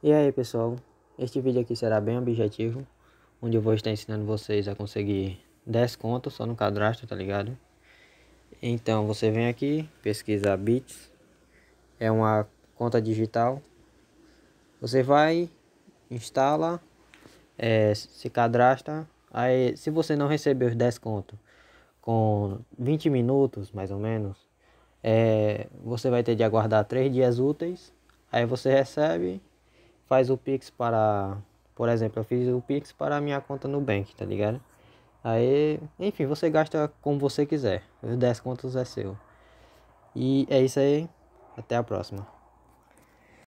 E aí pessoal, este vídeo aqui será bem objetivo, onde eu vou estar ensinando vocês a conseguir 10 contas só no cadastro, tá ligado? Então você vem aqui, pesquisa Bits, é uma conta digital, você vai, instala, é, se cadastra, aí se você não receber os 10 contos com 20 minutos mais ou menos, é, você vai ter de aguardar 3 dias úteis, aí você recebe faz o Pix para. Por exemplo, eu fiz o Pix para a minha conta no bank, tá ligado? Aí, enfim, você gasta como você quiser. Os 10 contos é seu. E é isso aí. Até a próxima.